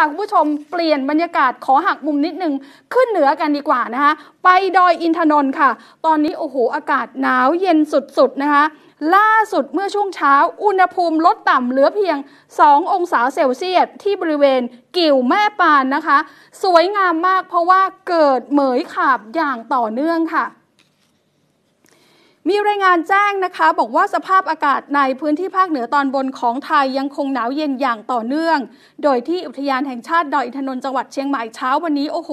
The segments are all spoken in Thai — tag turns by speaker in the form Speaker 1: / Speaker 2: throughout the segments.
Speaker 1: าคุณผู้ชมเปลี่ยนบรรยากาศขอหักมุมนิดนึง ขึ้นเหนือกันดีกว่านะคะ ไปดอยอินทนนท์ค่ะ ตอนนี้โอ้โห อากาศหนาวเย็นสุดๆนะคะ ล่าสุดเมื่อช่วงเช้าอุณหภูมิลดต่ำเหลือเพียง 2 องศาเซลเซียสที่บริเวณ กิ่วแม่ปานนะคะ สวยงามมากเพราะว่าเกิดเหมยขาบอย่างต่อเนื่องค่ะมีรายงานแจ้งนะคะบอกว่าสภาพอากาศในพื้นที่ภาคเหนือตอนบนของไทยยังคงหนาวเย็นอย่างต่อเนื่อง โดยที่อุทยานแห่งชาติดอยอินทนนท์จังหวัดเชียงใหม่เช้าวันนี้โอ้โห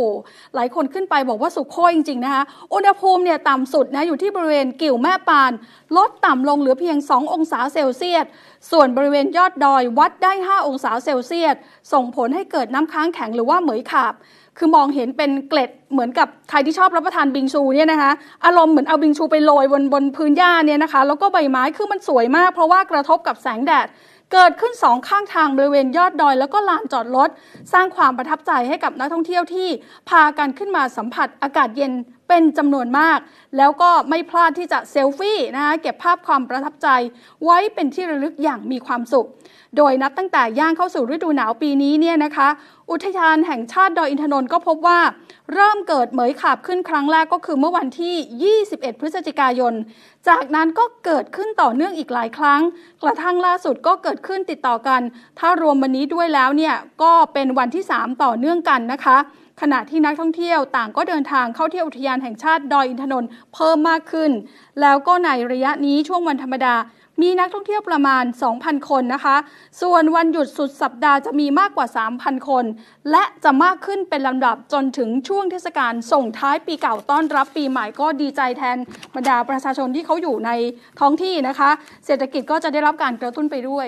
Speaker 1: หลายคนขึ้นไปบอกว่าสุขโคจริง ๆ นะคะ อุณหภูมิเนี่ยต่ำสุดนะอยู่ที่บริเวณกิ่วแม่ปาน ลดต่ำลงเหลือเพียง 2 องศาเซลเซียส ส่วนบริเวณยอดดอยวัดได้ 5 องศาเซลเซียสส่งผลให้เกิดน้ำค้างแข็งหรือว่าเหมยขาบคือมองเห็นเป็นเกล็ดเหมือนกับ ใครที่ชอบรับประทานบิงชูเนี่ยนะคะอารมณ์เหมือนเอาบิงชูไปโรยบนบนพื้นหญ้าเนี่ยนะคะแล้วก็ใบไม้คือมันสวยมากเพราะว่ากระทบกับแสงแดดเกิดขึ้นสองข้างทาง บริเวณยอดดอยแล้วก็ลานจอดรถสร้างความประทับใจให้กับนักท่องเที่ยวที่พากันขึ้นมาสัมผัสอากาศเย็นเป็นจำนวนมาก แล้วก็ไม่พลาดที่จะเซลฟี่นะคะเก็บภาพความประทับใจไว้เป็นที่ระลึกอย่างมีความสุข โดยนับตั้งแต่ย่างเข้าสู่ฤดูหนาวปีนี้เนี่ยนะคะอุทยานแห่งชาติดอยอินทนนท์ก็พบว่า เริ่มเกิดเหมยขาบขึ้นครั้งแรกก็คือเมื่อวันที่ 21 พฤศจิกายน จากนั้นก็เกิดขึ้นต่อเนื่องอีกหลายครั้ง กระทั่งล่าสุดก็เกิดดขึ้นติดต่อกัน ถ้ารวมวันนี้ด้วยแล้วเนี่ยก็เป็นวันที่ 3 ต่อเนื่องกันนะคะขณะที่นักท่องเที่ยวต่างก็เดินทางเข้าเที่ยวอุทยานแห่งชาติดอยอินทนนท์เพิ่มมากขึ้น แล้วก็ในระยะนี้ช่วงวันธรรมดา มีนักท่องเที่ยวประมาณ 2,000 คนนะคะ ส่วนวันหยุดสุดสัปดาห์จะมีมากกว่า 3,000 คน และจะมากขึ้นเป็นลำดับจนถึงช่วงเทศกาลส่งท้ายปีเก่าต้อนรับปีใหม่ก็ดีใจแทนบรรดาประชาชนที่เขาอยู่ในท้องที่นะคะ เศรษฐกิจก็จะได้รับการกระตุ้นไปด้วย